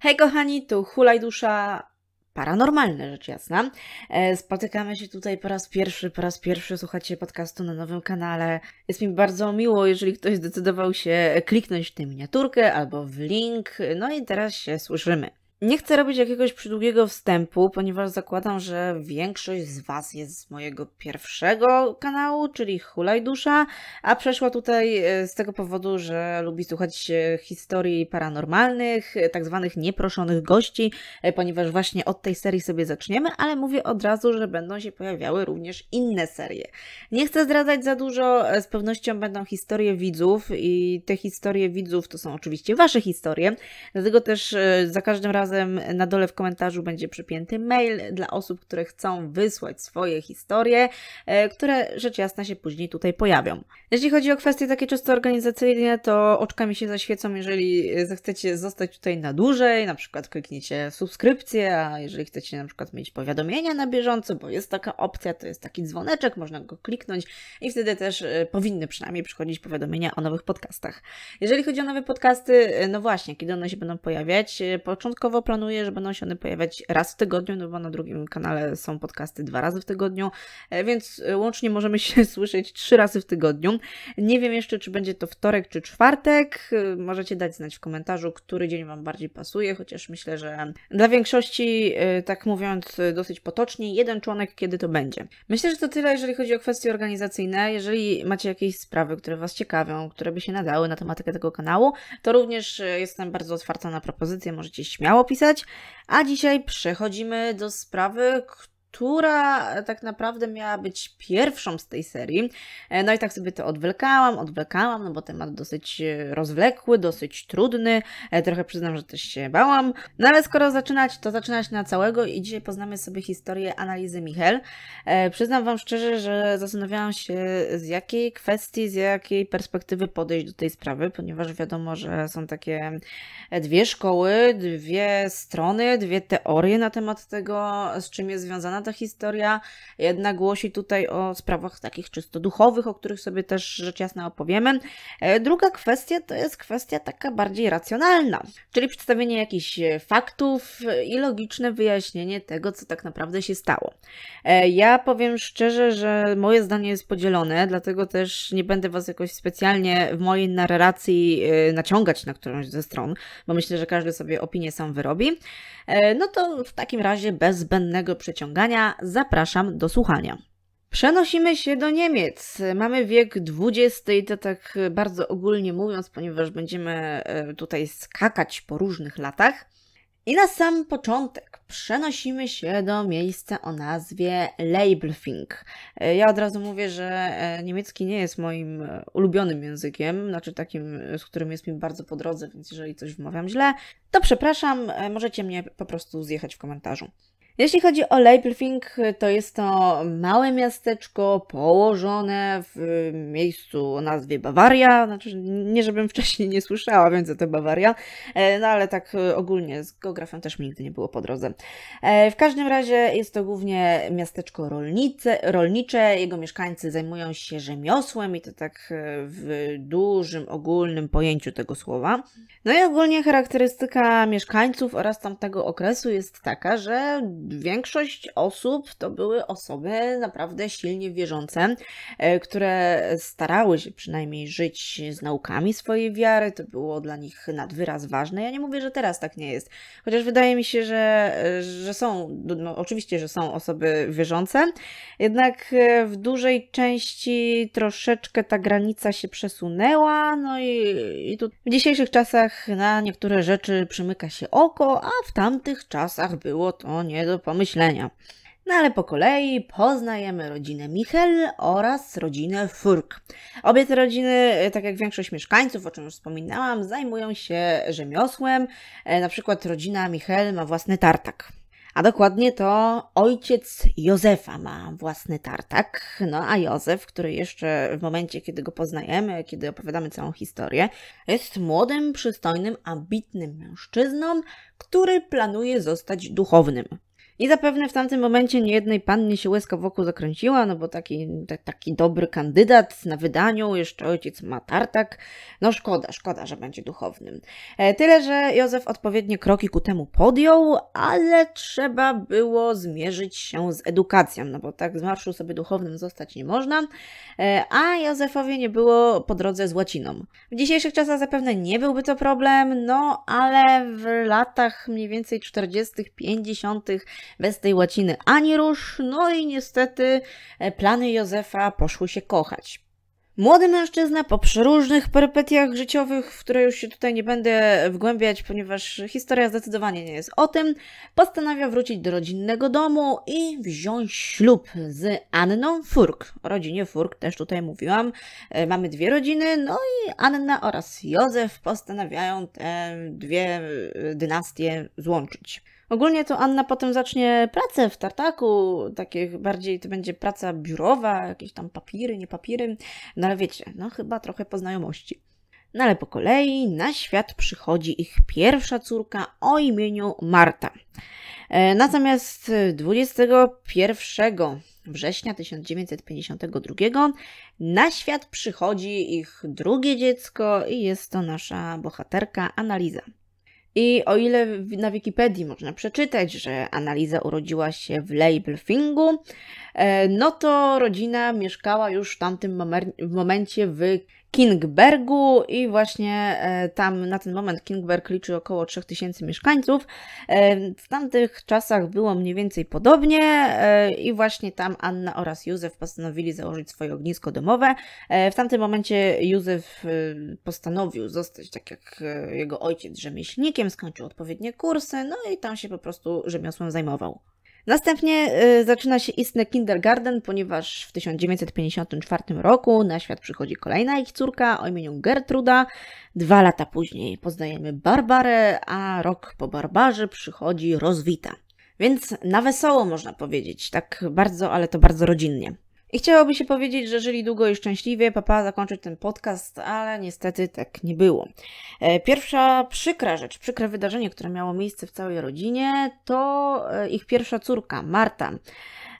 Hej kochani, tu hulaj dusza paranormalne rzecz jasna. E, spotykamy się tutaj po raz pierwszy, po raz pierwszy słuchacie podcastu na nowym kanale. Jest mi bardzo miło, jeżeli ktoś zdecydował się kliknąć w tę miniaturkę albo w link. No i teraz się słyszymy. Nie chcę robić jakiegoś przydługiego wstępu, ponieważ zakładam, że większość z Was jest z mojego pierwszego kanału, czyli Hulaj Dusza, a przeszła tutaj e, z tego powodu, że lubi słuchać e, historii paranormalnych, e, tak zwanych nieproszonych gości, ponieważ właśnie od tej serii sobie zaczniemy, ale mówię od razu, że będą się pojawiały również inne serie. Nie chcę zdradzać za dużo, z pewnością będą historie widzów i te historie widzów to są oczywiście Wasze historie, dlatego też za każdym razem razem na dole w komentarzu będzie przypięty mail dla osób, które chcą wysłać swoje historie, e, które rzecz jasna się później tutaj pojawią. Jeśli chodzi o kwestie takie czysto organizacyjne, to oczka mi się zaświecą, jeżeli zechcecie zostać tutaj na dłużej, na przykład kliknijcie subskrypcję, a jeżeli chcecie na przykład mieć powiadomienia na bieżąco, bo jest taka opcja, to jest taki dzwoneczek, można go kliknąć i wtedy też e, powinny przynajmniej przychodzić powiadomienia o nowych podcastach. Jeżeli chodzi o nowe podcasty, e, no właśnie, kiedy one się będą pojawiać, początkowo Dodatkowo planuję, że będą się one pojawiać raz w tygodniu, no bo na drugim kanale są podcasty dwa razy w tygodniu, e, więc e, łącznie możemy się słyszeć trzy razy w tygodniu. Nie wiem jeszcze, czy będzie to wtorek czy czwartek. E, możecie dać znać w komentarzu, który dzień Wam bardziej pasuje, chociaż myślę, że dla większości, tak mówiąc dosyć potocznie, jeden członek kiedy to będzie. Myślę, że to tyle, jeżeli chodzi o kwestie organizacyjne. Jeżeli macie jakieś sprawy, które Was ciekawią, które by się nadały na tematykę tego kanału, to również jestem bardzo otwarta na propozycje, możecie śmiało opisać. A dzisiaj przechodzimy do sprawy, która e, tak naprawdę miała być pierwszą z tej serii. E, no i tak sobie to odwlekałam, odwlekałam, no bo temat dosyć e, rozwlekły, dosyć trudny, trochę przyznam, że też się bałam. No ale skoro zaczynać, to zaczynać na całego i dzisiaj poznamy sobie historię analizy Michel. Przyznam Wam szczerze, że zastanawiałam się z jakiej kwestii, z jakiej perspektywy podejść do tej sprawy, ponieważ wiadomo, że są takie dwie szkoły, dwie strony, dwie teorie na temat tego, z czym jest związana ta historia jednak głosi tutaj o sprawach takich czysto duchowych, o których sobie też rzecz jasna opowiemy. E, druga kwestia to jest kwestia taka bardziej racjonalna, czyli przedstawienie jakichś e, faktów i logiczne wyjaśnienie tego, co tak naprawdę się stało. E, ja powiem szczerze, że moje zdanie jest podzielone, dlatego też nie będę Was jakoś specjalnie w mojej narracji naciągać na którąś ze stron, bo myślę, że każdy sobie opinię sam wyrobi. E, no to w takim razie bez zbędnego przeciągania zapraszam do słuchania. Przenosimy się do Niemiec. Mamy wiek XX i to tak bardzo ogólnie mówiąc, ponieważ będziemy e, tutaj skakać po różnych latach. I na sam początek przenosimy się do miejsca o nazwie Leibelfing. E, ja od razu mówię, że e, niemiecki nie jest moim e, ulubionym językiem, znaczy takim, z którym jest mi bardzo po drodze, więc jeżeli coś wymawiam źle, to przepraszam, możecie mnie po prostu zjechać w komentarzu. Jeśli chodzi o Leipzig, to jest to małe miasteczko położone w miejscu o nazwie Bawaria. Znaczy, nie żebym wcześniej nie słyszała, więc to Bawaria, e, no ale tak ogólnie z geografem też mi nigdy nie było po drodze. E, w każdym razie jest to głównie miasteczko rolnice, rolnicze. Jego mieszkańcy zajmują się rzemiosłem i to tak w dużym, ogólnym pojęciu tego słowa. No i ogólnie charakterystyka mieszkańców oraz tamtego okresu jest taka, że większość osób to były osoby naprawdę silnie wierzące, e, które starały się przynajmniej żyć z naukami swojej wiary. To było dla nich nad wyraz ważne. Ja nie mówię, że teraz tak nie jest, chociaż wydaje mi się, że, e, że są, no oczywiście, że są osoby wierzące, jednak e, w dużej części troszeczkę ta granica się przesunęła, no i, i tu w dzisiejszych czasach na niektóre rzeczy przymyka się oko, a w tamtych czasach było to nie do do pomyślenia. No ale po kolei poznajemy rodzinę Michel oraz rodzinę Furk. Obie te rodziny, e, tak jak większość mieszkańców, o czym już wspominałam, zajmują się rzemiosłem. E, na przykład rodzina Michel ma własny tartak. A dokładnie to ojciec Józefa ma własny tartak. No a Józef, który jeszcze w momencie, kiedy go poznajemy, kiedy opowiadamy całą historię, jest młodym, przystojnym, ambitnym mężczyzną, który planuje zostać duchownym. I zapewne w tamtym momencie niejednej pannie się łezka wokół zakręciła, no bo taki, t- taki dobry kandydat na wydaniu, jeszcze ojciec ma tartak. No szkoda, szkoda, że będzie duchownym. E, tyle, że Józef odpowiednie kroki ku temu podjął, ale trzeba było zmierzyć się z edukacją, no bo tak z marszu sobie duchownym zostać nie można, e, a Józefowi nie było po drodze z łaciną. W dzisiejszych czasach zapewne nie byłby to problem, no ale w latach mniej więcej 40., 50., bez tej łaciny ani róż, no i niestety e, plany Józefa poszły się kochać. Młody mężczyzna po przeróżnych perpetiach życiowych, w które już się tutaj nie będę wgłębiać, ponieważ historia zdecydowanie nie jest o tym, postanawia wrócić do rodzinnego domu i wziąć ślub z Anną Furk. O rodzinie Furk też tutaj mówiłam. E, mamy dwie rodziny, no i Anna oraz Józef postanawiają te dwie e, dynastie złączyć. Ogólnie to Anna potem zacznie pracę w tartaku, takich bardziej to będzie praca biurowa, jakieś tam papiry, nie papiry, no ale wiecie, no chyba trochę poznajomości. No ale po kolei na świat przychodzi ich pierwsza córka o imieniu Marta. E, Natomiast 21 września 1952 na świat przychodzi ich drugie dziecko i jest to nasza bohaterka Analiza. I o ile na Wikipedii można przeczytać, że analiza urodziła się w Labelfingu, e, no to rodzina mieszkała już w tamtym momencie w Kingbergu i właśnie e, tam na ten moment Kingberg liczy około 3000 mieszkańców. E, w tamtych czasach było mniej więcej podobnie e, i właśnie tam Anna oraz Józef postanowili założyć swoje ognisko domowe. W tamtym momencie Józef postanowił zostać tak jak jego ojciec rzemieślnikiem, skończył odpowiednie kursy, no i tam się po prostu rzemiosłem zajmował. Następnie y, zaczyna się istny kindergarten, ponieważ w 1954 roku na świat przychodzi kolejna ich córka o imieniu Gertruda. Dwa lata później poznajemy Barbarę, a rok po Barbarze przychodzi Rozwita. Więc na wesoło można powiedzieć, tak bardzo, ale to bardzo rodzinnie. I chciałoby się powiedzieć, że żyli długo i szczęśliwie, papa zakończyć ten podcast, ale niestety tak nie było. E, pierwsza przykra rzecz, przykre wydarzenie, które miało miejsce w całej rodzinie, to e, ich pierwsza córka, Marta,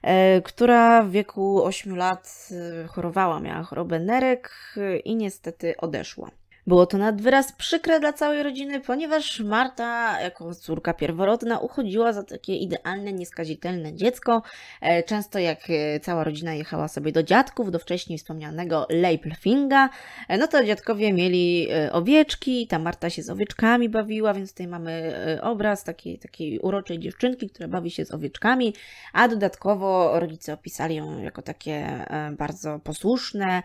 e, która w wieku 8 lat chorowała, miała chorobę nerek i niestety odeszła. Było to nad wyraz przykre dla całej rodziny, ponieważ Marta, jako córka pierworodna, uchodziła za takie idealne, nieskazitelne dziecko. E, często jak e, cała rodzina jechała sobie do dziadków, do wcześniej wspomnianego Leipfinga, e, no to dziadkowie mieli owieczki, ta Marta się z owieczkami bawiła, więc tutaj mamy obraz takiej, takiej uroczej dziewczynki, która bawi się z owieczkami, a dodatkowo rodzice opisali ją jako takie bardzo posłuszne,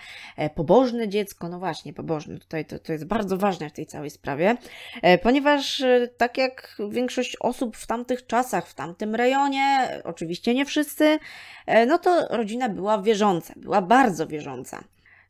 pobożne dziecko, no właśnie, pobożne, tutaj to, to to jest bardzo ważne w tej całej sprawie, e, ponieważ e, tak jak większość osób w tamtych czasach, w tamtym rejonie, oczywiście nie wszyscy, e, no to rodzina była wierząca, była bardzo wierząca.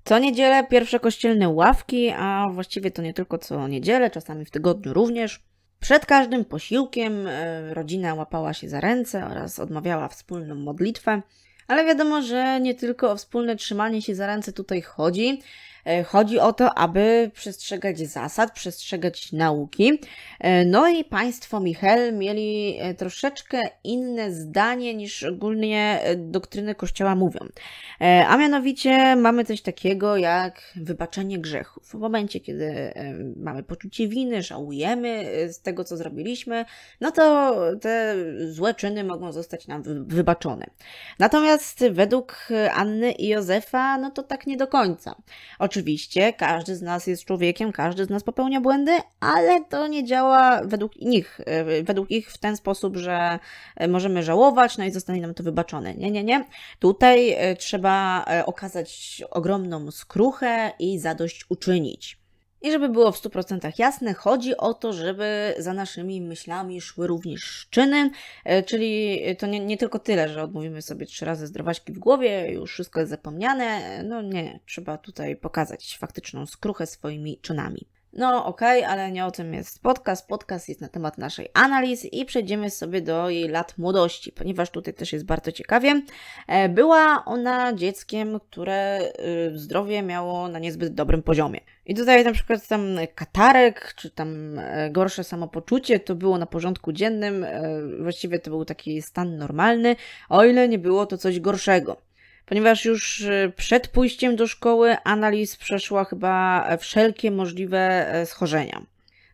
Co niedzielę pierwsze kościelne ławki, a właściwie to nie tylko co niedzielę, czasami w tygodniu również. Przed każdym posiłkiem rodzina łapała się za ręce oraz odmawiała wspólną modlitwę. Ale wiadomo, że nie tylko o wspólne trzymanie się za ręce tutaj chodzi. E, chodzi o to, aby przestrzegać zasad, przestrzegać nauki. E, no i państwo Michel mieli e, troszeczkę inne zdanie niż ogólnie doktryny Kościoła mówią. A mianowicie mamy coś takiego jak wybaczenie grzechów. W momencie, kiedy mamy poczucie winy, żałujemy z tego, co zrobiliśmy, no to te złe czyny mogą zostać nam wybaczone. Natomiast według Anny i Józefa, no to tak nie do końca. Oczywiście każdy z nas jest człowiekiem, każdy z nas popełnia błędy, ale to nie działa według nich, y, według ich w ten sposób, że y, możemy żałować, no i zostanie nam to wybaczone. Nie, nie, nie. Tutaj y, trzeba okazać ogromną skruchę i zadość uczynić. I żeby było w 100% jasne, chodzi o to, żeby za naszymi myślami szły również czyny, e, czyli to nie, nie, tylko tyle, że odmówimy sobie trzy razy zdrowaśki w głowie, już wszystko jest zapomniane. E, no nie, trzeba tutaj pokazać faktyczną skruchę swoimi czynami. No, okej, okay, ale nie o tym jest podcast. Podcast jest na temat naszej analizy i przejdziemy sobie do jej lat młodości, ponieważ tutaj też jest bardzo ciekawie. E, była ona dzieckiem, które y, zdrowie miało na niezbyt dobrym poziomie. I tutaj na przykład tam katarek, czy tam e, gorsze samopoczucie, to było na porządku dziennym, e, właściwie to był taki stan normalny, o ile nie było to coś gorszego ponieważ już y, przed pójściem do szkoły analiz przeszła chyba wszelkie możliwe e, schorzenia.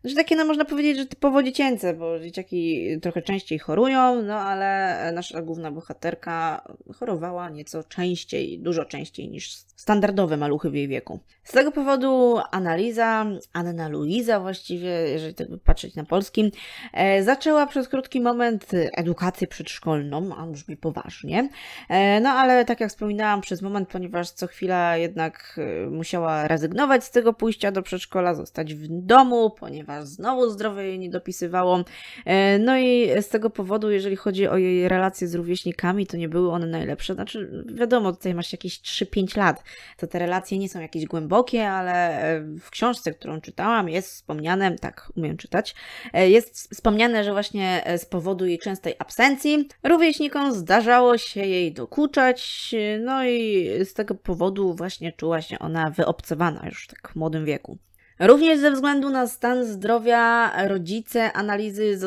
Znaczy takie, no można powiedzieć, że typowo dziecięce, bo dzieciaki trochę częściej chorują, no ale nasza główna bohaterka chorowała nieco częściej, dużo częściej niż standardowe maluchy w jej wieku. Z tego powodu analiza, Anna Luiza właściwie, jeżeli tak by patrzeć na polskim, e, zaczęła przez krótki moment edukację przedszkolną, a brzmi poważnie, e, no ale tak jak wspominałam przez moment, ponieważ co chwila jednak e, musiała rezygnować z tego pójścia do przedszkola, zostać w domu, ponieważ ponieważ znowu zdrowie jej nie dopisywało. E, no i z tego powodu, jeżeli chodzi o jej relacje z rówieśnikami, to nie były one najlepsze. Znaczy, wiadomo, tutaj masz jakieś 3-5 lat, to te relacje nie są jakieś głębokie, ale e, w książce, którą czytałam, jest wspomniane, tak, umiem czytać, e, jest wspomniane, że właśnie z powodu jej częstej absencji rówieśnikom zdarzało się jej dokuczać, no i z tego powodu właśnie czuła się ona wyobcowana już tak w młodym wieku. Również ze względu na stan zdrowia rodzice analizy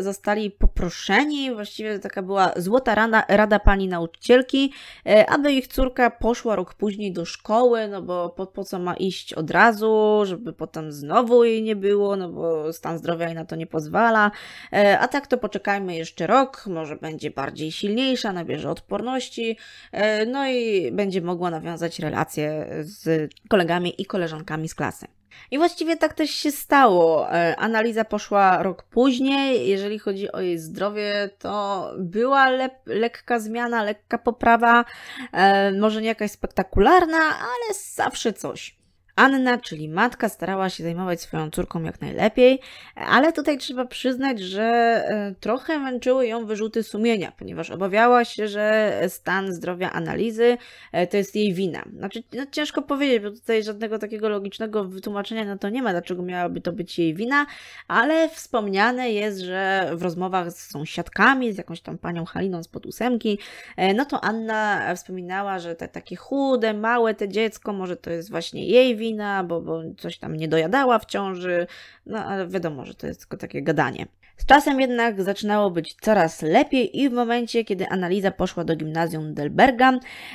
zostali poproszeni, właściwie taka była złota rada, rada pani nauczycielki, e, aby ich córka poszła rok później do szkoły, no bo po, po co ma iść od razu, żeby potem znowu jej nie było, no bo stan zdrowia jej na to nie pozwala. E, a tak to poczekajmy jeszcze rok, może będzie bardziej silniejsza, nabierze odporności, e, no i będzie mogła nawiązać relacje z kolegami i koleżankami z klasy. I właściwie tak też się stało. E, analiza poszła rok później. Jeżeli chodzi o jej zdrowie, to była le- lekka zmiana, lekka poprawa, e, może nie jakaś spektakularna, ale zawsze coś. Anna, czyli matka, starała się zajmować swoją córką jak najlepiej, ale tutaj trzeba przyznać, że e, trochę męczyły ją wyrzuty sumienia, ponieważ obawiała się, że stan zdrowia analizy e, to jest jej wina. Znaczy, no ciężko powiedzieć, bo tutaj żadnego takiego logicznego wytłumaczenia na to nie ma, dlaczego miałaby to być jej wina, ale wspomniane jest, że w rozmowach z sąsiadkami, z jakąś tam panią Haliną pod ósemki, e, no to Anna wspominała, że te takie chude, małe te dziecko, może to jest właśnie jej wina wina, bo, bo coś tam nie dojadała w ciąży. No ale wiadomo, że to jest tylko takie gadanie. Z czasem jednak zaczynało być coraz lepiej i w momencie, kiedy analiza poszła do gimnazjum Delberga,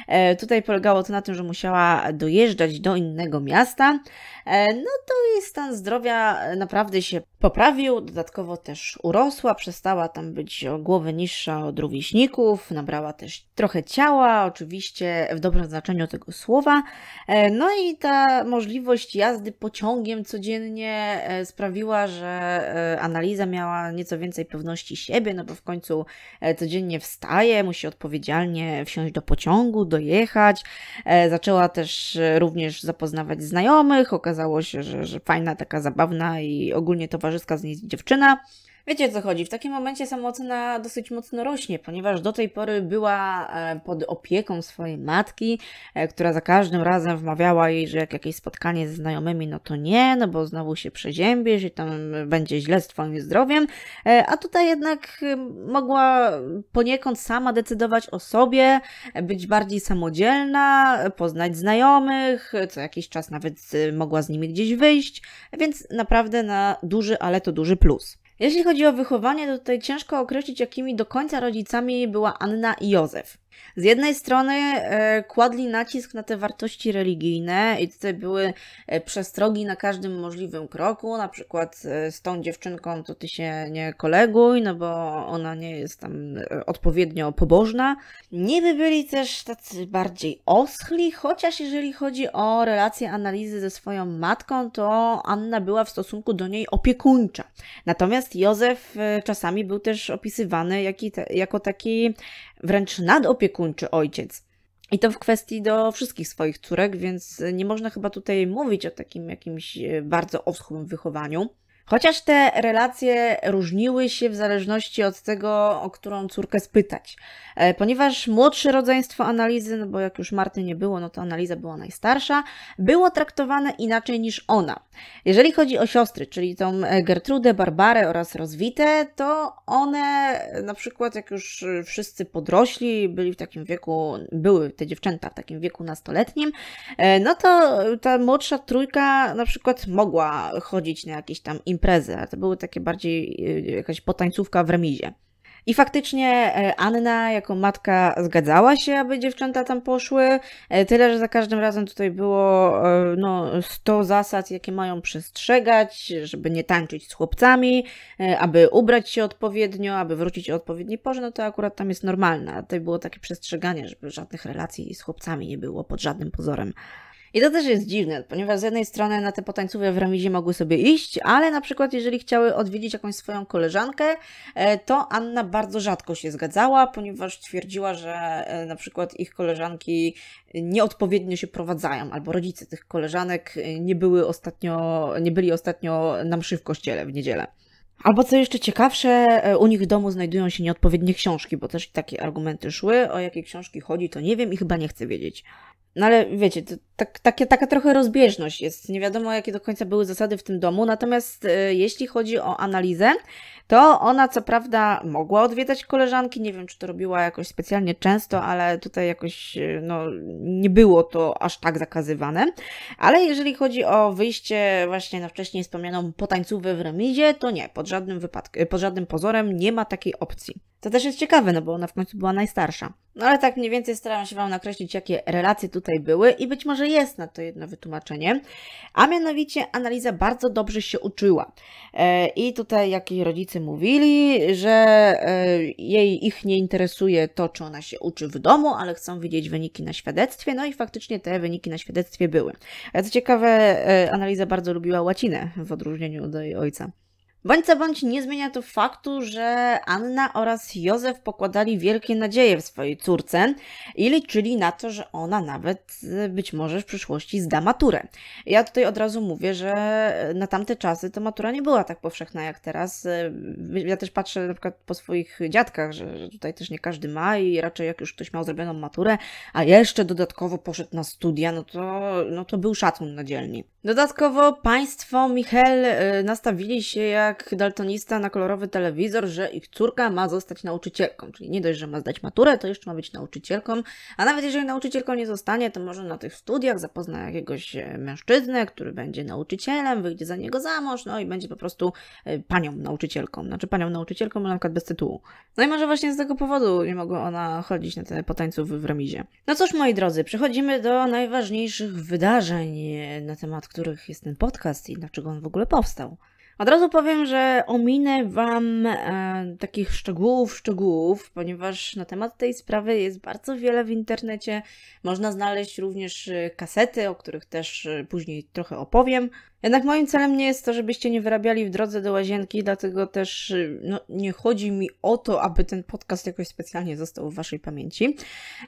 e, tutaj polegało to na tym, że musiała dojeżdżać do innego miasta, e, no to jej stan zdrowia e, naprawdę się poprawił, dodatkowo też urosła, przestała tam być o głowę niższa od rówieśników, nabrała też trochę ciała, oczywiście w dobrym znaczeniu tego słowa, no i ta możliwość jazdy pociągiem codziennie sprawiła, że analiza miała nieco więcej pewności siebie, no bo w końcu e, codziennie wstaje, musi odpowiedzialnie wsiąść do pociągu, dojechać. E, zaczęła też e, również zapoznawać znajomych, okazało się, że, że fajna, taka zabawna i ogólnie towarzyska z niej dziewczyna Wiecie o co chodzi? W takim momencie samoocena dosyć mocno rośnie, ponieważ do tej pory była e, pod opieką swojej matki, e, która za każdym razem wmawiała jej, że jak jakieś spotkanie ze znajomymi, no to nie, no bo znowu się przeziębiesz i tam będzie źle z twoim zdrowiem. E, a tutaj jednak mogła poniekąd sama decydować o sobie, być bardziej samodzielna, poznać znajomych, co jakiś czas nawet mogła z nimi gdzieś wyjść, więc naprawdę na duży, ale to duży plus. Jeśli chodzi o wychowanie, to tutaj ciężko określić, jakimi do końca rodzicami była Anna i Józef. Z jednej strony e, kładli nacisk na te wartości religijne i tutaj były e, przestrogi na każdym możliwym kroku, na przykład e, z tą dziewczynką to ty się nie koleguj, no bo ona nie jest tam odpowiednio pobożna. Niby byli też tacy bardziej oschli, chociaż jeżeli chodzi o relacje analizy ze swoją matką, to Anna była w stosunku do niej opiekuńcza. Natomiast Józef czasami był też opisywany jako taki wręcz nadopiekuńczy, opiekuńczy ojciec. I to w kwestii do wszystkich swoich córek, więc nie można chyba tutaj mówić o takim jakimś e, bardzo oschłym wychowaniu. Chociaż te relacje różniły się w zależności od tego, o którą córkę spytać. E, ponieważ młodsze rodzeństwo analizy, no bo jak już Marty nie było, no to analiza była najstarsza, było traktowane inaczej niż ona. Jeżeli chodzi o siostry, czyli tą e, Gertrudę, Barbarę oraz Rozwite, to one e, na przykład jak już wszyscy podrośli, byli w takim wieku, były te dziewczęta w takim wieku nastoletnim, no to ta młodsza trójka na przykład mogła chodzić na jakieś tam imprezy, imprezy, ale to były takie bardziej y, jakaś potańcówka w remizie. I faktycznie e, Anna jako matka zgadzała się, aby dziewczęta tam poszły, e, tyle, że za każdym razem tutaj było e, no, 100 zasad, jakie mają przestrzegać, żeby nie tańczyć z chłopcami, aby ubrać się odpowiednio, aby wrócić o odpowiedniej porze, no to akurat tam jest normalne. A tutaj było takie przestrzeganie, żeby żadnych relacji z chłopcami nie było pod żadnym pozorem. I to też jest dziwne, ponieważ z jednej strony na te potańcówki w remizie mogły sobie iść, ale na przykład jeżeli chciały odwiedzić jakąś swoją koleżankę, e, to Anna bardzo rzadko się zgadzała, ponieważ twierdziła, że e, na przykład ich koleżanki nieodpowiednio się prowadzają, albo rodzice tych koleżanek e, nie, były ostatnio, nie byli ostatnio na mszy w kościele w niedzielę. Albo co jeszcze ciekawsze, u nich w domu znajdują się nieodpowiednie książki, bo też takie argumenty szły. O jakie książki chodzi, to nie wiem i chyba nie chcę wiedzieć. No ale wiecie, to, tak, takie, taka trochę rozbieżność jest. Nie wiadomo, jakie do końca były zasady w tym domu. Natomiast e, jeśli chodzi o analizę, to ona co prawda mogła odwiedzać koleżanki. Nie wiem, czy to robiła jakoś specjalnie często, ale tutaj jakoś e, no, nie było to aż tak zakazywane. Ale jeżeli chodzi o wyjście właśnie na wcześniej wspomnianą potańcówę w remizie, to nie, pod żadnym, wypadk- e, pod żadnym pozorem nie ma takiej opcji. To też jest ciekawe, no bo ona w końcu była najstarsza. No ale tak mniej więcej staram się Wam nakreślić, jakie relacje tutaj były i być może jest na to jedno wytłumaczenie, a mianowicie analiza bardzo dobrze się uczyła. E, I tutaj jak jej rodzice mówili, że e, jej ich nie interesuje to, czy ona się uczy w domu, ale chcą widzieć wyniki na świadectwie, no i faktycznie te wyniki na świadectwie były. A Co ciekawe, e, analiza bardzo lubiła łacinę w odróżnieniu do jej ojca. Bądź co bądź nie zmienia to faktu, że Anna oraz Józef pokładali wielkie nadzieje w swojej córce i liczyli na to, że ona nawet e, być może w przyszłości zda maturę. Ja tutaj od razu mówię, że e, na tamte czasy to matura nie była tak powszechna jak teraz. E, ja też patrzę na przykład po swoich dziadkach, że tutaj też nie każdy ma i raczej jak już ktoś miał zrobioną maturę, a jeszcze dodatkowo poszedł na studia, no to, no to był szacun na dzielni. Dodatkowo państwo Michel nastawili się jak jak daltonista na kolorowy telewizor, że ich córka ma zostać nauczycielką. Czyli nie dość, że ma zdać maturę, to jeszcze ma być nauczycielką. A nawet jeżeli nauczycielką nie zostanie, to może na tych studiach zapozna jakiegoś e, mężczyznę, który będzie nauczycielem, wyjdzie za niego za mąż, no i będzie po prostu e, panią nauczycielką. Znaczy panią nauczycielką, na przykład bez tytułu. No i może właśnie z tego powodu nie mogła ona chodzić na te potańców w remizie. No cóż, moi drodzy, przechodzimy do najważniejszych wydarzeń, e, na temat których jest ten podcast i dlaczego on w ogóle powstał. Od razu powiem, że ominę Wam e, takich szczegółów, szczegółów, ponieważ na temat tej sprawy jest bardzo wiele w internecie. Można znaleźć również e, kasety, o których też e, później trochę opowiem. Jednak moim celem nie jest to, żebyście nie wyrabiali w drodze do łazienki, dlatego też y, no, nie chodzi mi o to, aby ten podcast jakoś specjalnie został w Waszej pamięci.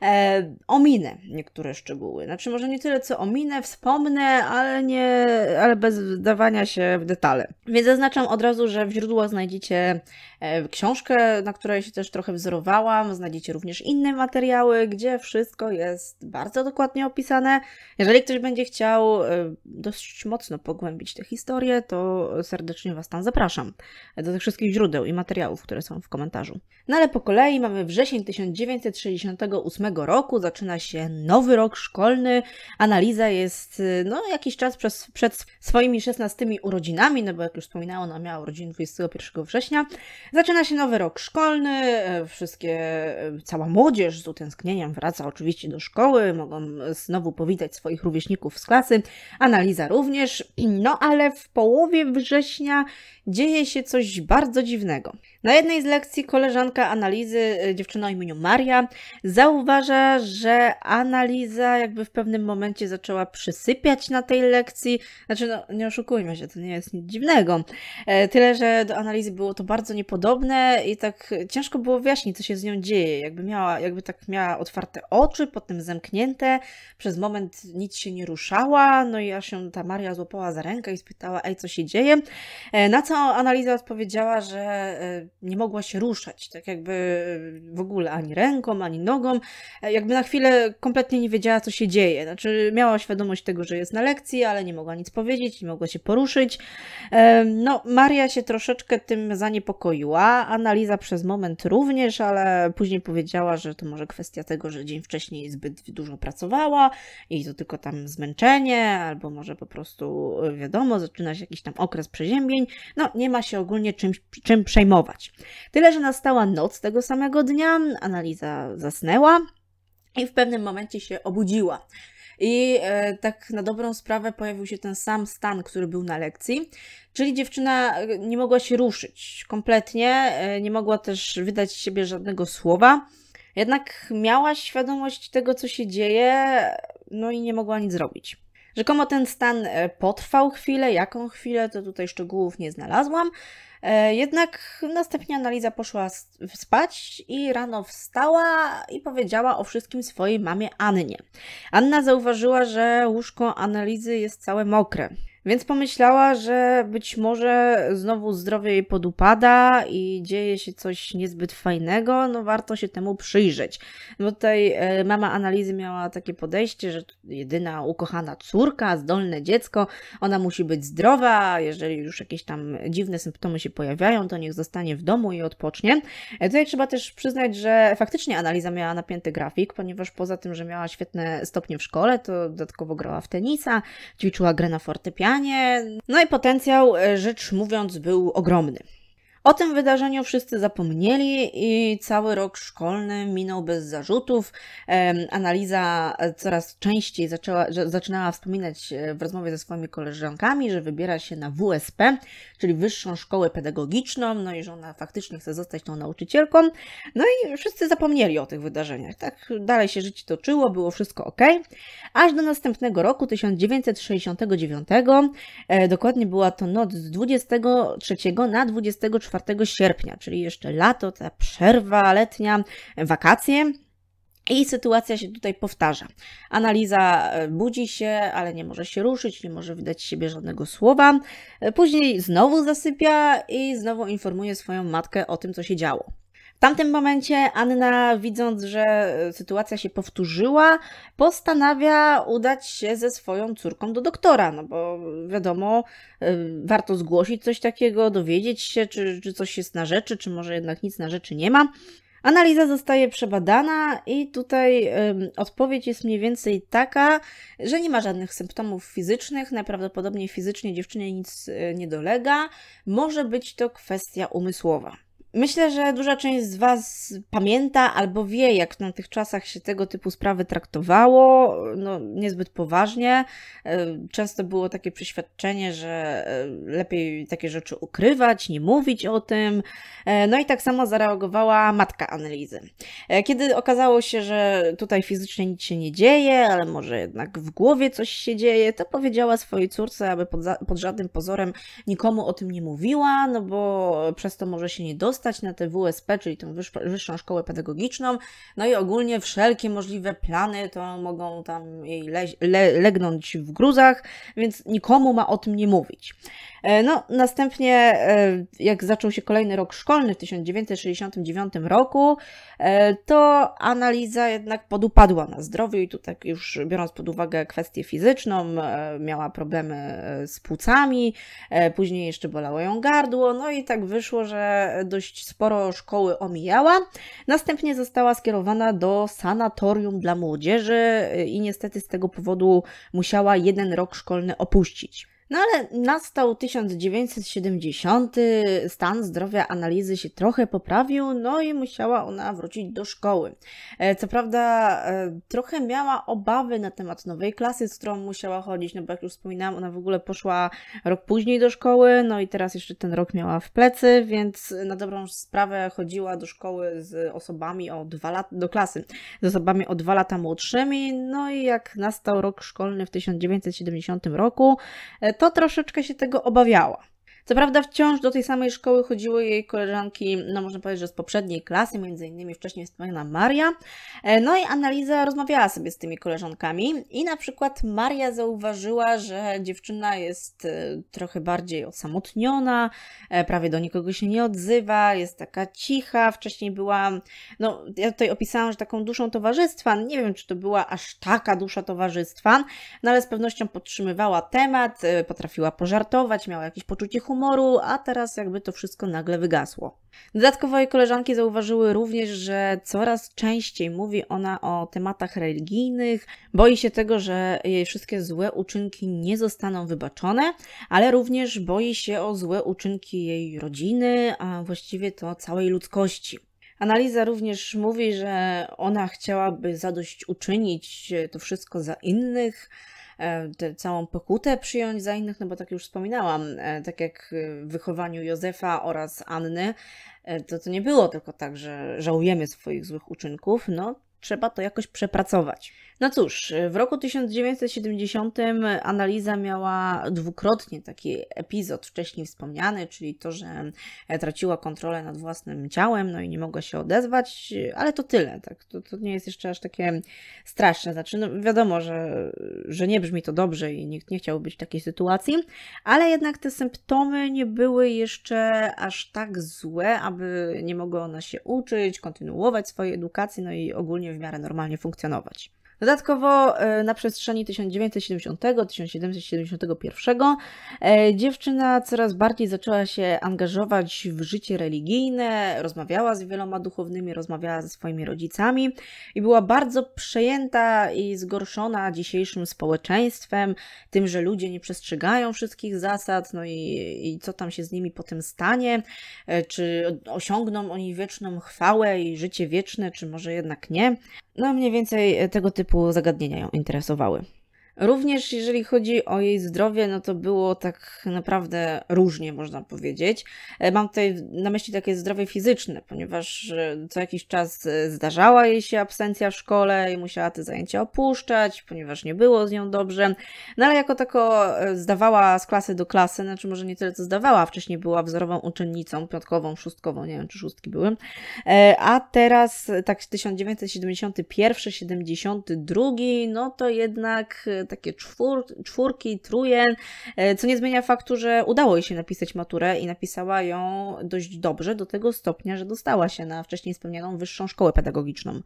E, ominę niektóre szczegóły. Znaczy, może nie tyle co ominę, wspomnę, ale, nie, ale bez wdawania się w detale. Więc zaznaczam od razu, że w źródłach znajdziecie e, książkę, na której się też trochę wzorowałam, znajdziecie również inne materiały, gdzie wszystko jest bardzo dokładnie opisane. Jeżeli ktoś będzie chciał e, dość mocno pogłębić, pogłębić tę historię, to serdecznie Was tam zapraszam do tych wszystkich źródeł i materiałów, które są w komentarzu. No ale po kolei mamy wrzesień 1968 roku, zaczyna się nowy rok szkolny, analiza jest no, jakiś czas przez, przed swoimi 16 urodzinami, no bo jak już wspominałam, ona miała urodziny 21 września. Zaczyna się nowy rok szkolny, e, wszystkie, e, cała młodzież z utęsknieniem wraca oczywiście do szkoły, mogą znowu powitać swoich rówieśników z klasy, analiza również, No ale w połowie września dzieje się coś bardzo dziwnego. Na jednej z lekcji koleżanka analizy, y, dziewczyna o imieniu Maria, zauważa, że analiza jakby w pewnym momencie zaczęła przysypiać na tej lekcji. Znaczy, no, nie oszukujmy się, to nie jest nic dziwnego. E, tyle, że do analizy było to bardzo niepodobne i tak ciężko było wyjaśnić, co się z nią dzieje. Jakby, miała, jakby tak miała otwarte oczy, potem zamknięte, przez moment nic się nie ruszała, no i aż się ta Maria złapała za rękę i spytała, ej, co się dzieje? E, na co analiza odpowiedziała, że e, nie mogła się ruszać, tak jakby w ogóle ani ręką, ani nogą, e, jakby na chwilę kompletnie nie wiedziała, co się dzieje. Znaczy, miała świadomość tego, że jest na lekcji, ale nie mogła nic powiedzieć, nie mogła się poruszyć. No, Maria się troszeczkę tym zaniepokoiła, analiza przez moment również, ale później powiedziała, że to może kwestia tego, że dzień wcześniej zbyt dużo pracowała i to tylko tam zmęczenie, albo może po prostu e, wiadomo, zaczyna się jakiś tam okres przeziębień. No, nie ma się ogólnie czym, czym przejmować spać. Tyle, że nastała noc tego samego dnia, analiza zasnęła i w pewnym momencie się obudziła. I e, tak na dobrą sprawę pojawił się ten sam stan, który był na lekcji, czyli dziewczyna e, nie mogła się ruszyć kompletnie, e, nie mogła też wydać z siebie żadnego słowa. Jednak miała świadomość tego, co się dzieje, no i nie mogła nic zrobić. Rzekomo ten stan e, potrwał chwilę, jaką chwilę, to tutaj szczegółów nie znalazłam. E, jednak następnie analiza poszła spać i rano wstała i powiedziała o wszystkim swojej mamie Annie. Anna zauważyła, że łóżko analizy jest całe mokre. Więc pomyślała, że być może znowu zdrowie jej podupada i dzieje się coś niezbyt fajnego, no warto się temu przyjrzeć. Bo no, tutaj e, mama analizy miała takie podejście, że jedyna ukochana córka, zdolne dziecko, ona musi być zdrowa, jeżeli już jakieś tam dziwne symptomy się pojawiają, to niech zostanie w domu i odpocznie. E, tutaj trzeba też przyznać, że faktycznie analiza miała napięty grafik, ponieważ poza tym, że miała świetne stopnie w szkole, to dodatkowo grała w tenisa, ćwiczyła grę na fortepianie, no i potencjał, e, rzecz mówiąc, był ogromny. O tym wydarzeniu wszyscy zapomnieli i cały rok szkolny minął bez zarzutów. Analiza e, coraz częściej zaczęła, zaczynała wspominać e, w rozmowie ze swoimi koleżankami, że wybiera się na WSP, czyli Wyższą Szkołę Pedagogiczną, no i że ona faktycznie chce zostać tą nauczycielką. No i wszyscy zapomnieli o tych wydarzeniach. Tak dalej się życie toczyło, było wszystko ok. Aż do następnego roku, 1969, e, dokładnie była to noc z 23 na 24 4 sierpnia, czyli jeszcze lato, ta przerwa letnia, wakacje. I sytuacja się tutaj powtarza. Analiza e, budzi się, ale nie może się ruszyć, nie może wydać siebie żadnego słowa. E, później znowu zasypia i znowu informuje swoją matkę o tym, co się działo. W tamtym momencie Anna, widząc, że e, sytuacja się powtórzyła, postanawia udać się ze swoją córką do doktora, no bo wiadomo, e, warto zgłosić coś takiego, dowiedzieć się, czy, czy coś jest na rzeczy, czy może jednak nic na rzeczy nie ma. Analiza zostaje przebadana i tutaj odpowiedź jest mniej więcej taka, że nie ma żadnych symptomów fizycznych, najprawdopodobniej fizycznie dziewczynie nic e, nie dolega, może być to kwestia umysłowa. Myślę, że duża część z Was pamięta albo wie, jak na tych czasach się tego typu sprawy traktowało, no, niezbyt poważnie. E, często było takie przeświadczenie, że e, lepiej takie rzeczy ukrywać, nie mówić o tym. E, no i tak samo zareagowała matka analizy. Kiedy okazało się, że tutaj fizycznie nic się nie dzieje, ale może jednak w głowie coś się dzieje, to powiedziała swojej córce, aby pod, pod żadnym pozorem nikomu o tym nie mówiła, no bo przez to może się nie dostać na tę WSP, czyli tą Wyższą Szkołę Pedagogiczną. No i ogólnie wszelkie możliwe plany to mogą tam jej le, le legnąć w gruzach, więc nikomu ma o tym nie mówić. E, no, następnie, e, jak zaczął się kolejny rok szkolny w 1969 roku, e, to analiza jednak podupadła na zdrowiu i tu tak już biorąc pod uwagę kwestię fizyczną, miała problemy z płucami, później jeszcze bolało ją gardło, no i tak wyszło, że dość sporo szkoły omijała. Następnie została skierowana do sanatorium dla młodzieży i niestety z tego powodu musiała jeden rok szkolny opuścić. No ale nastał 1970, stan zdrowia analizy się trochę poprawił, no i musiała ona wrócić do szkoły. E, co prawda, e, trochę miała obawy na temat nowej klasy, z którą musiała chodzić, no bo jak już wspominałam, ona w ogóle poszła rok później do szkoły, no i teraz jeszcze ten rok miała w plecy, więc na dobrą sprawę chodziła do szkoły z osobami o dwa lata, do klasy, z osobami o dwa lata młodszymi, no i jak nastał rok szkolny w 1970 roku, e, to troszeczkę się tego obawiała. Co prawda wciąż do tej samej szkoły chodziły jej koleżanki, no można powiedzieć, że z poprzedniej klasy, między innymi wcześniej wspomniana Maria. E, no i Analiza rozmawiała sobie z tymi koleżankami i na przykład Maria zauważyła, że dziewczyna jest e, trochę bardziej osamotniona, e, prawie do nikogo się nie odzywa, jest taka cicha, wcześniej była, no ja tutaj opisałam, że taką duszą towarzystwa, nie wiem czy to była aż taka dusza towarzystwa, no ale z pewnością podtrzymywała temat, potrafiła pożartować, miała jakieś poczucie humoru, a teraz jakby to wszystko nagle wygasło. Dodatkowo jej koleżanki zauważyły również, że coraz częściej mówi ona o tematach religijnych, boi się tego, że jej wszystkie złe uczynki nie zostaną wybaczone, ale również boi się o złe uczynki jej rodziny, a właściwie to całej ludzkości. Analiza również mówi, że ona chciałaby zadośćuczynić to wszystko za innych, E, całą pokutę przyjąć za innych, no bo tak już wspominałam, e, tak jak w wychowaniu Józefa oraz Anny, e, to to nie było tylko tak, że żałujemy swoich złych uczynków, no trzeba to jakoś przepracować. No cóż, w roku 1970 analiza miała dwukrotnie taki epizod wcześniej wspomniany, czyli to, że traciła kontrolę nad własnym ciałem, no i nie mogła się odezwać, ale to tyle, tak? To, to nie jest jeszcze aż takie straszne. Znaczy, no wiadomo, że, że nie brzmi to dobrze i nikt nie chciał być w takiej sytuacji, ale jednak te symptomy nie były jeszcze aż tak złe, aby nie mogła ona się uczyć, kontynuować swojej edukacji, no i ogólnie w miarę normalnie funkcjonować. Dodatkowo e, na przestrzeni 1970-1771 e, dziewczyna coraz bardziej zaczęła się angażować w życie religijne, rozmawiała z wieloma duchownymi, rozmawiała ze swoimi rodzicami i była bardzo przejęta i zgorszona dzisiejszym społeczeństwem, tym, że ludzie nie przestrzegają wszystkich zasad, no i, i co tam się z nimi potem stanie, e, czy osiągną oni wieczną chwałę i życie wieczne, czy może jednak nie. No mniej więcej tego typu typu zagadnienia ją interesowały. Również jeżeli chodzi o jej zdrowie, no to było tak naprawdę różnie, można powiedzieć. E, mam tutaj na myśli takie zdrowie fizyczne, ponieważ e, co jakiś czas e, zdarzała jej się absencja w szkole i musiała te zajęcia opuszczać, ponieważ nie było z nią dobrze. No ale jako tako zdawała z klasy do klasy, znaczy może nie tyle co zdawała, wcześniej była wzorową uczennicą, piątkową, szóstkową, nie wiem czy szóstki były. A teraz tak 1971-72, no to jednak takie czwór, czwórki, trójen, e, co nie zmienia faktu, że udało jej się napisać maturę i napisała ją dość dobrze do tego stopnia, że dostała się na wcześniej wspomnianą wyższą szkołę pedagogiczną.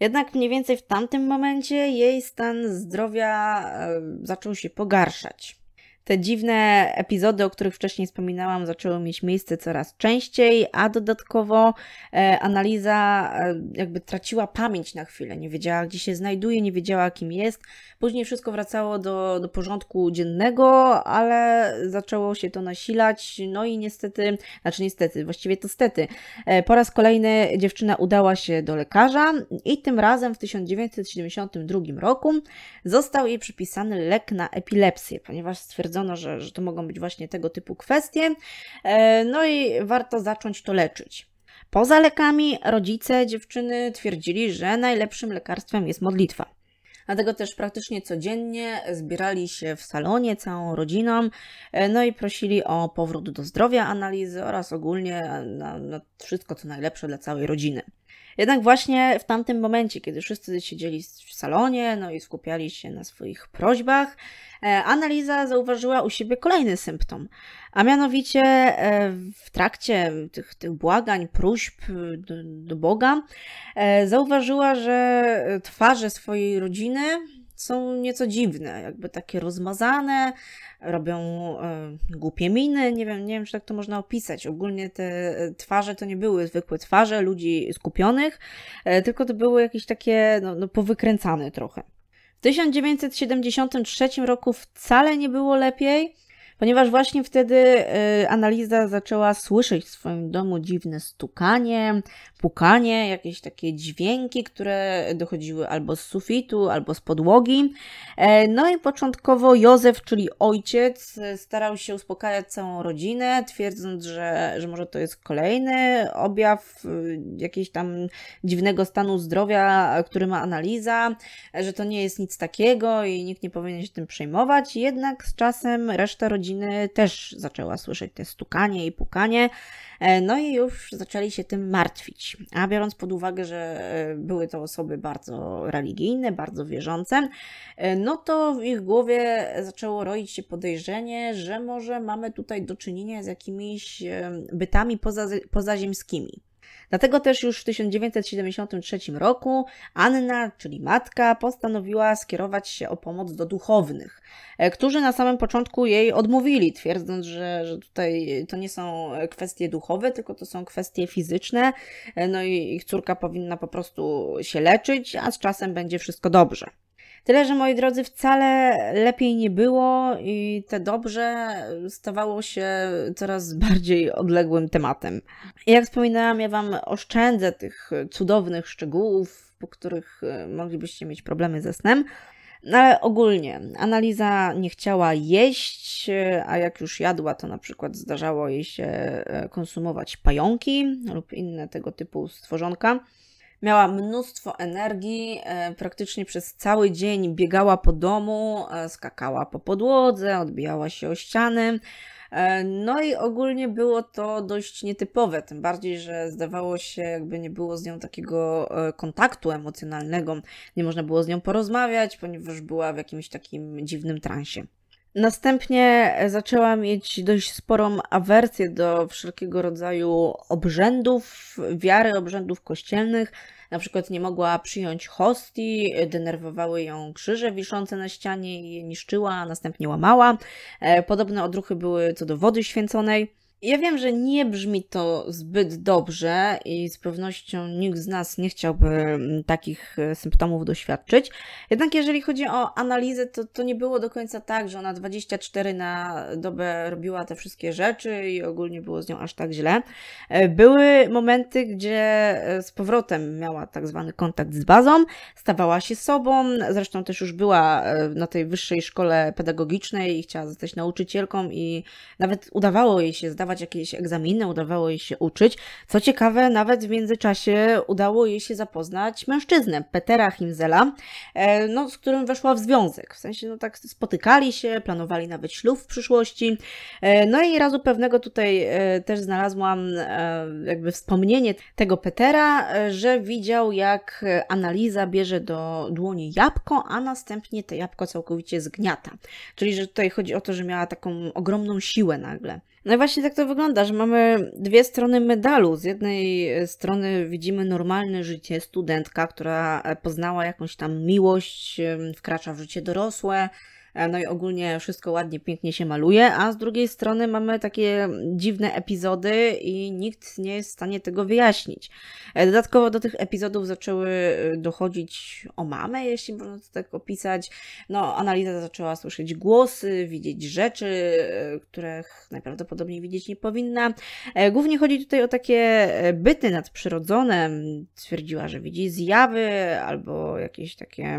Jednak mniej więcej w tamtym momencie jej stan zdrowia e, zaczął się pogarszać. Te dziwne epizody, o których wcześniej wspominałam, zaczęły mieć miejsce coraz częściej, a dodatkowo e, analiza e, jakby traciła pamięć na chwilę, nie wiedziała gdzie się znajduje, nie wiedziała kim jest. Później wszystko wracało do, do porządku dziennego, ale zaczęło się to nasilać, no i niestety, znaczy niestety, właściwie to stety, e, po raz kolejny dziewczyna udała się do lekarza i tym razem w 1972 roku został jej przypisany lek na epilepsję, ponieważ stwierdzono, stwierdzono, że, że to mogą być właśnie tego typu kwestie. E, no i warto zacząć to leczyć. Poza lekami rodzice dziewczyny twierdzili, że najlepszym lekarstwem jest modlitwa. Dlatego też praktycznie codziennie zbierali się w salonie całą rodziną, e, no i prosili o powrót do zdrowia analizy oraz ogólnie na, na wszystko, co najlepsze dla całej rodziny. Jednak właśnie w tamtym momencie, kiedy wszyscy siedzieli w salonie, no i skupiali się na swoich prośbach, e, analiza zauważyła u siebie kolejny symptom, a mianowicie e, w trakcie tych, tych błagań, próśb do, do Boga, e, zauważyła, że twarze swojej rodziny są nieco dziwne, jakby takie rozmazane, robią y, głupie miny, nie wiem, nie wiem, czy tak to można opisać. Ogólnie te e, twarze to nie były zwykłe twarze ludzi skupionych, y, tylko to były jakieś takie no, no, powykręcane trochę. W 1973 roku wcale nie było lepiej ponieważ właśnie wtedy y, analiza zaczęła słyszeć w swoim domu dziwne stukanie, pukanie, jakieś takie dźwięki, które dochodziły albo z sufitu, albo z podłogi. E, no i początkowo Józef, czyli ojciec, starał się uspokajać całą rodzinę, twierdząc, że, że może to jest kolejny objaw y, jakiegoś tam dziwnego stanu zdrowia, który ma analiza, że to nie jest nic takiego i nikt nie powinien się tym przejmować. Jednak z czasem reszta rodziny rodziny też zaczęła słyszeć te stukanie i pukanie, e, no i już zaczęli się tym martwić. A biorąc pod uwagę, że e, były to osoby bardzo religijne, bardzo wierzące, e, no to w ich głowie zaczęło roić się podejrzenie, że może mamy tutaj do czynienia z jakimiś bytami poza, pozaziemskimi. Dlatego też już w 1973 roku Anna, czyli matka, postanowiła skierować się o pomoc do duchownych, e, którzy na samym początku jej odmówili, twierdząc, że, że tutaj to nie są kwestie duchowe, tylko to są kwestie fizyczne, e, no i ich córka powinna po prostu się leczyć, a z czasem będzie wszystko dobrze. Tyle, że moi drodzy, wcale lepiej nie było i te dobrze stawało się coraz bardziej odległym tematem. Jak wspominałam, ja Wam oszczędzę tych cudownych szczegółów, po których e, moglibyście mieć problemy ze snem. No ale ogólnie, analiza nie chciała jeść, e, a jak już jadła, to na przykład zdarzało jej się e, konsumować pająki lub inne tego typu stworzonka. Miała mnóstwo energii, e, praktycznie przez cały dzień biegała po domu, e, skakała po podłodze, odbijała się o ściany. E, no i ogólnie było to dość nietypowe, tym bardziej, że zdawało się, jakby nie było z nią takiego kontaktu emocjonalnego, nie można było z nią porozmawiać, ponieważ była w jakimś takim dziwnym transie. Następnie e, zaczęła mieć dość sporą awersję do wszelkiego rodzaju obrzędów, wiary, obrzędów kościelnych. Na przykład nie mogła przyjąć hostii, e, denerwowały ją krzyże wiszące na ścianie i je niszczyła, a następnie łamała. E, podobne odruchy były co do wody święconej. Ja wiem, że nie brzmi to zbyt dobrze i z pewnością nikt z nas nie chciałby mm, takich e, symptomów doświadczyć. Jednak jeżeli chodzi o analizę, to, to nie było do końca tak, że ona 24 na dobę robiła te wszystkie rzeczy i ogólnie było z nią aż tak źle. E, były momenty, gdzie e, z powrotem miała tak zwany kontakt z bazą, stawała się sobą, zresztą też już była na tej wyższej szkole pedagogicznej i chciała zostać nauczycielką i nawet udawało jej się zdawać zdawać jakieś egzaminy, udawało jej się uczyć. Co ciekawe, nawet w międzyczasie udało jej się zapoznać mężczyznę, Petera Himzela, e, no, z którym weszła w związek. W sensie, no tak spotykali się, planowali nawet ślub w przyszłości. E, no i razu pewnego tutaj e, też znalazłam jakby wspomnienie tego Petera, że widział jak analiza bierze do dłoni jabłko, a następnie te jabłko całkowicie zgniata. Czyli, że tutaj chodzi o to, że miała taką ogromną siłę nagle. No i właśnie tak to wygląda, że mamy dwie strony medalu. Z jednej e, strony widzimy normalne życie, studentka, która e, poznała jakąś tam miłość, wkracza w życie dorosłe, E, no i ogólnie wszystko ładnie, pięknie się maluje, a z drugiej strony mamy takie dziwne epizody i nikt nie jest w stanie tego wyjaśnić. E, dodatkowo do tych epizodów zaczęły e, dochodzić o mamę, jeśli można to tak opisać. No, analiza zaczęła słyszeć głosy, widzieć rzeczy, których najprawdopodobniej widzieć nie powinna. Głównie chodzi tutaj o takie byty nadprzyrodzone. Twierdziła, że widzi zjawy albo jakieś takie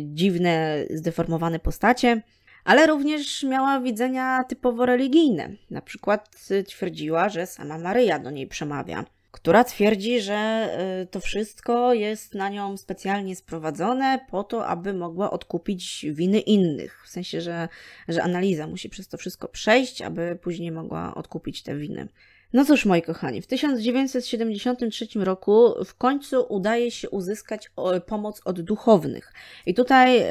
dziwne, zdeformowane postaci postacie, ale również miała widzenia typowo religijne. Na przykład y, twierdziła, że sama Maryja do niej przemawia, która twierdzi, że y, to wszystko jest na nią specjalnie sprowadzone po to, aby mogła odkupić winy innych. W sensie, że, że analiza musi przez to wszystko przejść, aby później mogła odkupić te winy. No cóż, moi kochani, w 1973 roku w końcu udaje się uzyskać pomoc od duchownych. I tutaj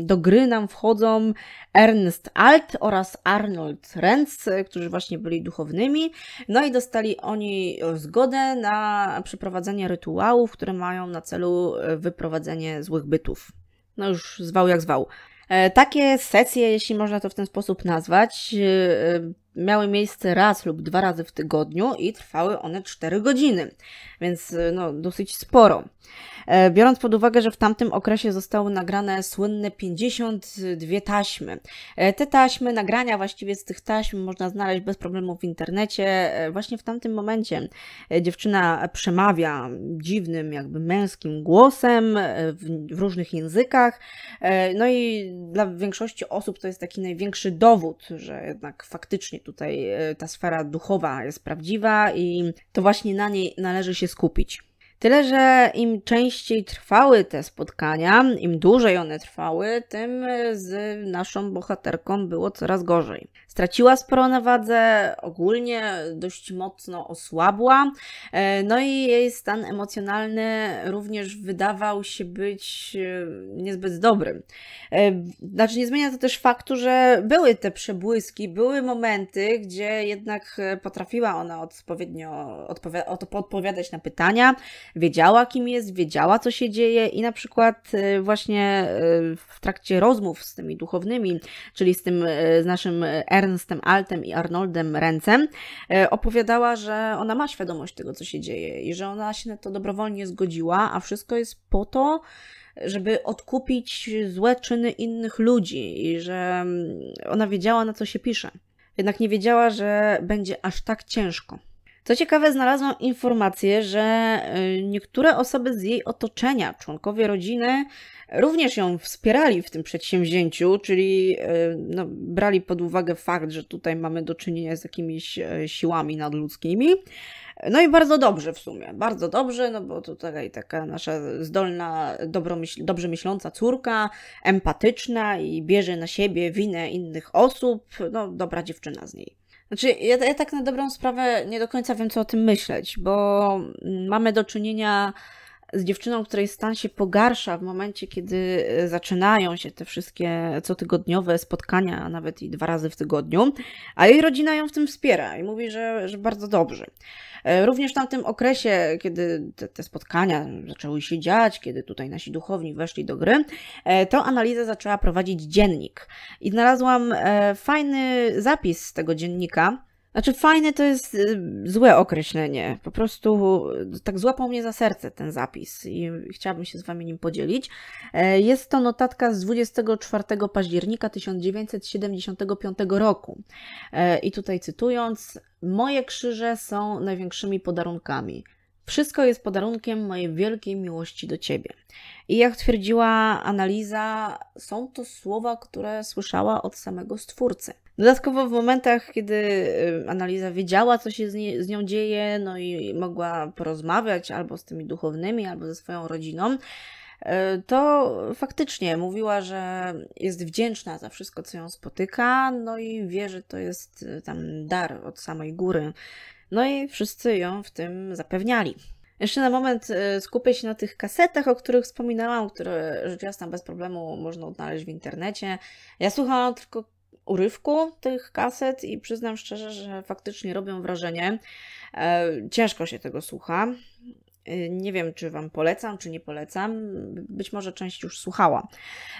do gry nam wchodzą Ernst Alt oraz Arnold Renz, którzy właśnie byli duchownymi. No i dostali oni zgodę na przeprowadzenie rytuałów, które mają na celu e, wyprowadzenie złych bytów. No już zwał jak zwał. E, takie sesje, jeśli można to w ten sposób nazwać, e, miały miejsce raz lub dwa razy w tygodniu i trwały one 4 godziny, więc y, no, dosyć sporo. E, biorąc pod uwagę, że w tamtym okresie zostały nagrane słynne 52 taśmy. E, te taśmy, nagrania właściwie z tych taśm można znaleźć bez problemu w internecie. E, właśnie w tamtym momencie dziewczyna przemawia dziwnym, jakby męskim głosem w, różnych językach. No i dla większości osób to jest taki największy dowód, że jednak faktycznie tutaj e, ta sfera duchowa jest prawdziwa i to właśnie na niej należy się skupić. Tyle, że im częściej trwały te spotkania, im dłużej one trwały, tym e, z naszą bohaterką było coraz gorzej. Straciła sporo na wadze, ogólnie dość mocno osłabła, e, no i jej stan emocjonalny również wydawał się być e, niezbyt dobrym. Znaczy, nie zmienia to też faktu, że były te przebłyski, były momenty, gdzie jednak potrafiła ona odpowiednio odpowiadać na pytania, wiedziała kim jest, wiedziała co się dzieje i na przykład y, właśnie y, w trakcie rozmów z tymi duchownymi, czyli z tym y, z naszym Ernstem Altem i Arnoldem Rencem, opowiadała, że ona ma świadomość tego co się dzieje i że ona się na to dobrowolnie zgodziła, a wszystko jest po to, żeby odkupić złe czyny innych ludzi i że mm, ona wiedziała na co się pisze. Jednak nie wiedziała, że będzie aż tak ciężko. Co ciekawe, znalazłam informację, że y, niektóre osoby z jej otoczenia, członkowie rodziny, również ją wspierali w tym przedsięwzięciu, czyli y, no, brali pod uwagę fakt, że tutaj mamy do czynienia z jakimiś y, siłami nadludzkimi. No i bardzo dobrze w sumie, bardzo dobrze, no bo tutaj taka nasza zdolna, myśl, dobrze myśląca córka, empatyczna i bierze na siebie winę innych osób, no dobra dziewczyna z niej. Znaczy, ja, ja tak na dobrą sprawę nie do końca wiem, co o tym myśleć, bo mm, mamy do czynienia z dziewczyną, której stan się pogarsza w momencie, kiedy e, zaczynają się te wszystkie cotygodniowe spotkania, a nawet i dwa razy w tygodniu, a jej rodzina ją w tym wspiera i mówi, że, że bardzo dobrze. E, również w tamtym okresie, kiedy te, te spotkania zaczęły się dziać, kiedy tutaj nasi duchowni weszli do gry, e, to analizę zaczęła prowadzić dziennik. I znalazłam fajny zapis z tego dziennika, znaczy, fajne to jest y, złe określenie. Po prostu y, tak złapał mnie za serce ten zapis i chciałabym się z Wami nim podzielić. E, jest to notatka z 24 października 1975 roku. E, I tutaj cytując: Moje krzyże są największymi podarunkami. Wszystko jest podarunkiem mojej wielkiej miłości do Ciebie. I jak twierdziła analiza, są to słowa, które słyszała od samego Stwórcy. Dodatkowo w momentach, kiedy y, analiza wiedziała, co się z, nie, z nią dzieje, no i mogła porozmawiać albo z tymi duchownymi, albo ze swoją rodziną, y, to faktycznie mówiła, że jest wdzięczna za wszystko, co ją spotyka, no i wie, że to jest y, tam dar od samej góry. No i wszyscy ją w tym zapewniali. Jeszcze na moment skupię się na tych kasetach, o których wspominałam, które rzecz jasna bez problemu można odnaleźć w internecie. Ja słuchałam tylko urywku tych kaset i przyznam szczerze, że faktycznie robią wrażenie. E, ciężko się tego słucha. Y, nie wiem, czy Wam polecam, czy nie polecam. Być może część już słuchała.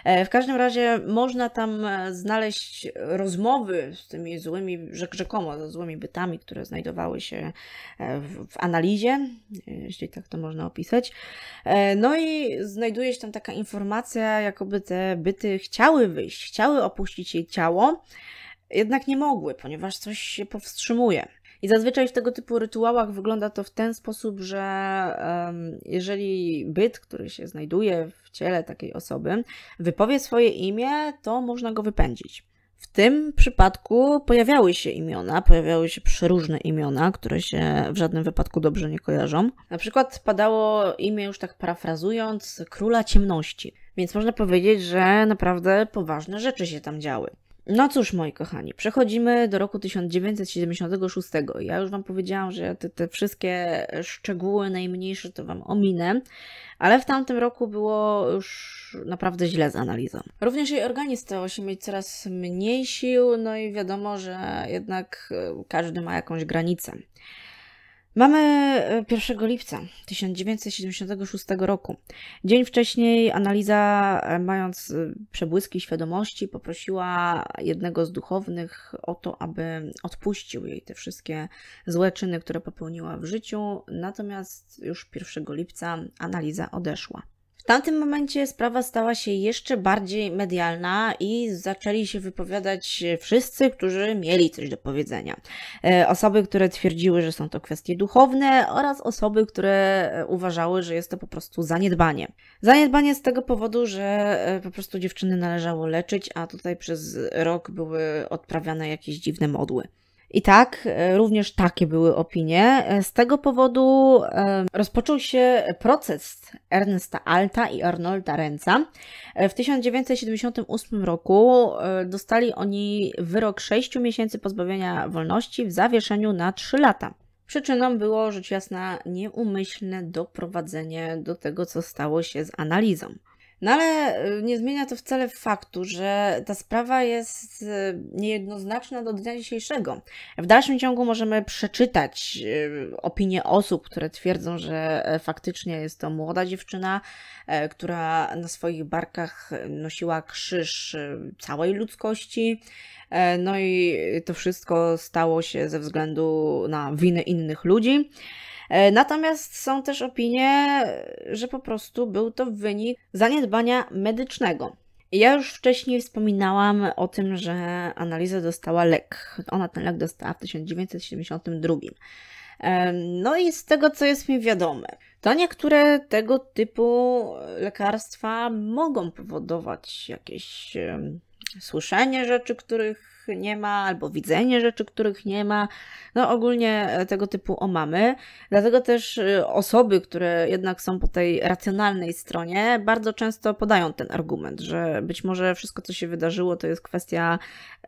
E, w każdym razie można tam e, znaleźć rozmowy z tymi złymi, rzekomo ze złymi bytami, które znajdowały się e, w, w analizie, jeśli tak to można opisać. No i znajduje się tam taka informacja, jakoby te byty chciały wyjść, chciały opuścić jej ciało, jednak nie mogły, ponieważ coś się powstrzymuje. I zazwyczaj w tego typu rytuałach wygląda to w ten sposób, że um, jeżeli byt, który się znajduje w ciele takiej osoby, wypowie swoje imię, to można go wypędzić. W tym przypadku pojawiały się imiona, pojawiały się przeróżne imiona, które się w żadnym wypadku dobrze nie kojarzą. Na przykład padało imię, już tak parafrazując, króla ciemności. Więc można powiedzieć, że naprawdę poważne rzeczy się tam działy. No cóż, moi kochani, przechodzimy do roku 1976. Ja już Wam powiedziałam, że te, te, wszystkie szczegóły najmniejsze to Wam ominę, ale w tamtym roku było już naprawdę źle z analizą. Również jej organizm stał się mieć coraz mniej sił, no i wiadomo, że jednak e, każdy ma jakąś granicę. Mamy 1 e, lipca 1976 roku. Dzień wcześniej analiza, e, mając e, przebłyski świadomości, poprosiła jednego z duchownych o to, aby odpuścił jej te wszystkie złe czyny, które popełniła w życiu. Natomiast już 1 lipca analiza odeszła tamtym momencie sprawa stała się jeszcze bardziej medialna i zaczęli się wypowiadać wszyscy, którzy mieli coś do powiedzenia. E, osoby, które twierdziły, że są to kwestie duchowne oraz osoby, które e, uważały, że jest to po prostu zaniedbanie. Zaniedbanie z tego powodu, że e, po prostu dziewczyny należało leczyć, a tutaj przez rok były odprawiane jakieś dziwne modły. I tak, e, również takie były opinie. E, z tego powodu e, rozpoczął się proces Ernesta Alta i Arnolda Renca. W 1978 roku dostali oni wyrok 6 miesięcy pozbawienia wolności w zawieszeniu na 3 lata. Przyczyną było rzecz jasna nieumyślne doprowadzenie do tego, co stało się z analizą. No ale y, nie zmienia to wcale faktu, że ta sprawa jest y, niejednoznaczna do dnia dzisiejszego. W dalszym ciągu możemy przeczytać y, opinie osób, które twierdzą, że e, faktycznie jest to młoda dziewczyna, e, która na swoich barkach nosiła krzyż całej ludzkości. E, no i to wszystko stało się ze względu na winę innych ludzi. E, natomiast są też opinie, e, że po prostu był to wynik zaniedbania medycznego. Ja już wcześniej wspominałam o tym, że analiza dostała lek. Ona ten lek dostała w 1972. E, no i z tego, co jest mi wiadome, to niektóre tego typu lekarstwa mogą powodować jakieś słyszenie rzeczy, których nie ma, albo widzenie rzeczy, których nie ma. No ogólnie e, tego typu omamy. Dlatego też e, osoby, które jednak są po tej racjonalnej stronie, bardzo często podają ten argument, że być może wszystko, co się wydarzyło, to jest kwestia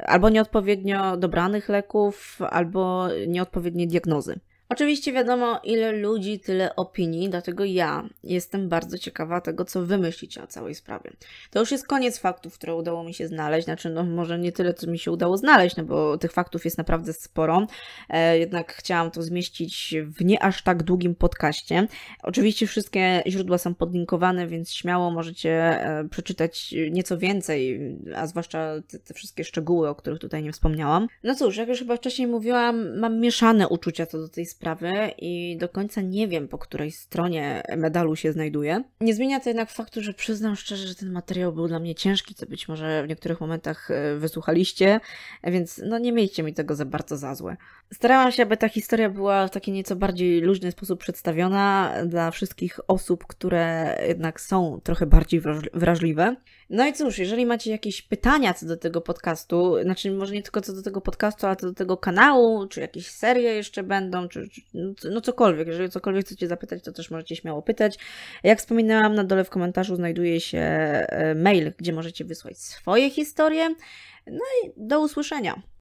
e, albo nieodpowiednio dobranych leków, albo nieodpowiedniej diagnozy. Oczywiście wiadomo, ile ludzi, tyle opinii, dlatego ja jestem bardzo ciekawa tego, co wy myślicie o całej sprawie. To już jest koniec faktów, które udało mi się znaleźć, znaczy no może nie tyle, co mi się udało znaleźć, no bo tych faktów jest naprawdę sporo, e, jednak chciałam to zmieścić w nie aż tak długim podcaście. Oczywiście wszystkie źródła są podlinkowane, więc śmiało możecie e, przeczytać nieco więcej, a zwłaszcza te, te wszystkie szczegóły, o których tutaj nie wspomniałam. No cóż, jak już chyba wcześniej mówiłam, mam mieszane uczucia co do tej sprawy, sprawy i do końca nie wiem, po której stronie medalu się znajduję. Nie zmienia to jednak faktu, że przyznam szczerze, że ten materiał był dla mnie ciężki, co być może w niektórych momentach e, wysłuchaliście, więc no nie miejcie mi tego za bardzo za złe. Starałam się, aby ta historia była w taki nieco bardziej luźny sposób przedstawiona dla wszystkich osób, które jednak są trochę bardziej wrażliwe. No i cóż, jeżeli macie jakieś pytania co do tego podcastu, znaczy może nie tylko co do tego podcastu, ale co do tego kanału, czy jakieś serie jeszcze będą, czy, czy no, no cokolwiek, jeżeli cokolwiek chcecie zapytać, to też możecie śmiało pytać. Jak wspominałam, na dole w komentarzu znajduje się e, mail, gdzie możecie wysłać swoje historie. No i do usłyszenia.